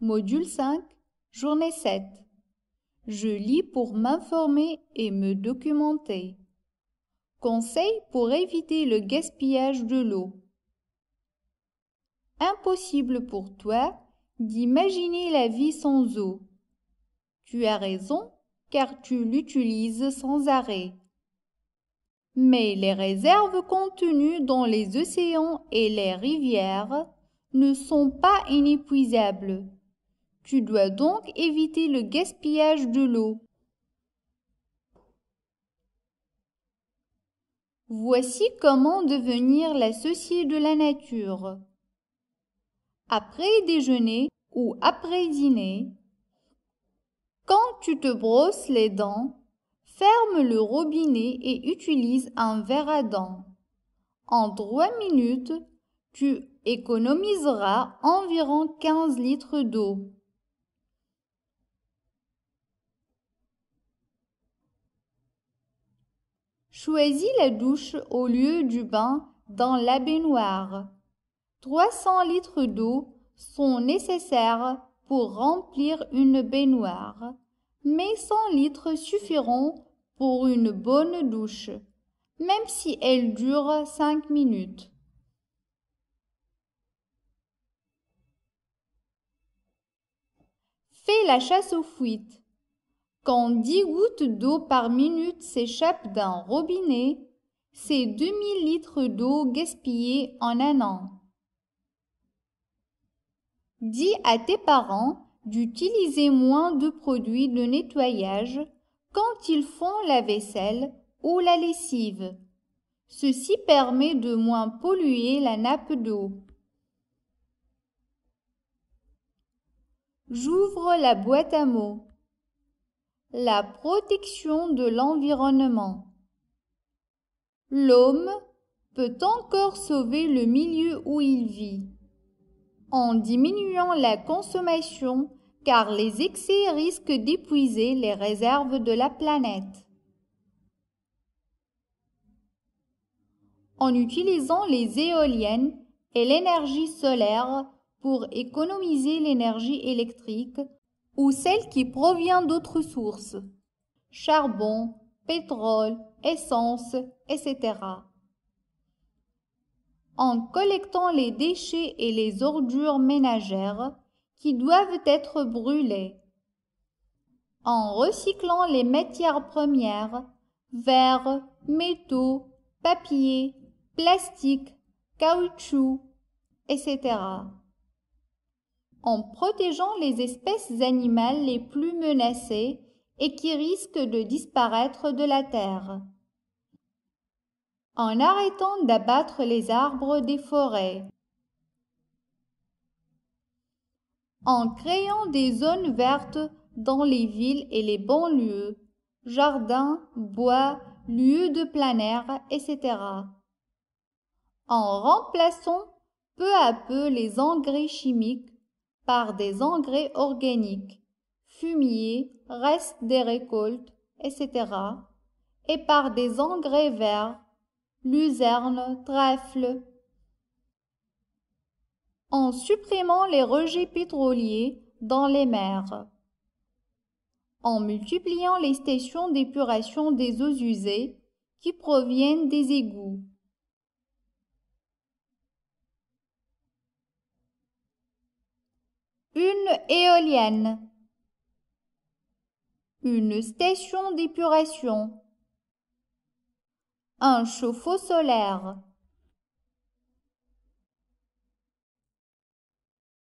Module 5, journée 7. Je lis pour m'informer et me documenter. Conseil pour éviter le gaspillage de l'eau. Impossible pour toi d'imaginer la vie sans eau. Tu as raison, car tu l'utilises sans arrêt. Mais les réserves contenues dans les océans et les rivières ne sont pas inépuisables. Tu dois donc éviter le gaspillage de l'eau. Voici comment devenir l'associé de la nature. Après déjeuner ou après dîner, quand tu te brosses les dents, ferme le robinet et utilise un verre à dents. En trois minutes, tu économiseras environ 15 litres d'eau. Choisis la douche au lieu du bain dans la baignoire. 300 litres d'eau sont nécessaires pour remplir une baignoire, mais 100 litres suffiront pour une bonne douche, même si elle dure 5 minutes. Fais la chasse aux fuites. Quand dix gouttes d'eau par minute s'échappent d'un robinet, c'est mille litres d'eau gaspillée en un an. Dis à tes parents d'utiliser moins de produits de nettoyage quand ils font la vaisselle ou la lessive. Ceci permet de moins polluer la nappe d'eau. J'ouvre la boîte à mots la protection de l'environnement. L'homme peut encore sauver le milieu où il vit en diminuant la consommation car les excès risquent d'épuiser les réserves de la planète. En utilisant les éoliennes et l'énergie solaire pour économiser l'énergie électrique, ou celle qui provient d'autres sources, charbon, pétrole, essence, etc. En collectant les déchets et les ordures ménagères qui doivent être brûlés, en recyclant les matières premières, verre, métaux, papier, plastique, caoutchouc, etc en protégeant les espèces animales les plus menacées et qui risquent de disparaître de la terre. En arrêtant d'abattre les arbres des forêts. En créant des zones vertes dans les villes et les banlieues, jardins, bois, lieux de plein air, etc. En remplaçant peu à peu les engrais chimiques par des engrais organiques, fumier, restes des récoltes, etc., et par des engrais verts, luzerne, trèfle. En supprimant les rejets pétroliers dans les mers, en multipliant les stations d'épuration des eaux usées qui proviennent des égouts, une éolienne, une station d'épuration, un chauffe-eau solaire.